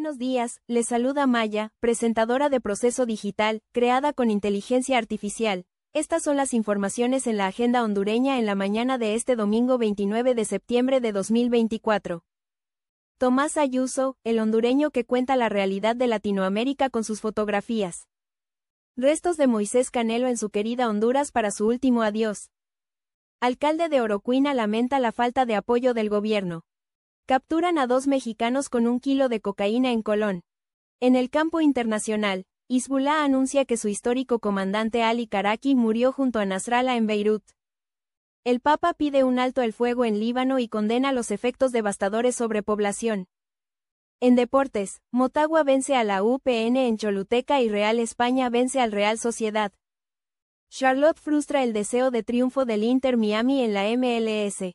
Buenos días, les saluda Maya, presentadora de Proceso Digital, creada con inteligencia artificial. Estas son las informaciones en la agenda hondureña en la mañana de este domingo 29 de septiembre de 2024. Tomás Ayuso, el hondureño que cuenta la realidad de Latinoamérica con sus fotografías. Restos de Moisés Canelo en su querida Honduras para su último adiós. Alcalde de Oroquina lamenta la falta de apoyo del gobierno. Capturan a dos mexicanos con un kilo de cocaína en Colón. En el campo internacional, Hezbollah anuncia que su histórico comandante Ali Karaki murió junto a Nasrallah en Beirut. El Papa pide un alto el fuego en Líbano y condena los efectos devastadores sobre población. En deportes, Motagua vence a la UPN en Choluteca y Real España vence al Real Sociedad. Charlotte frustra el deseo de triunfo del Inter Miami en la MLS.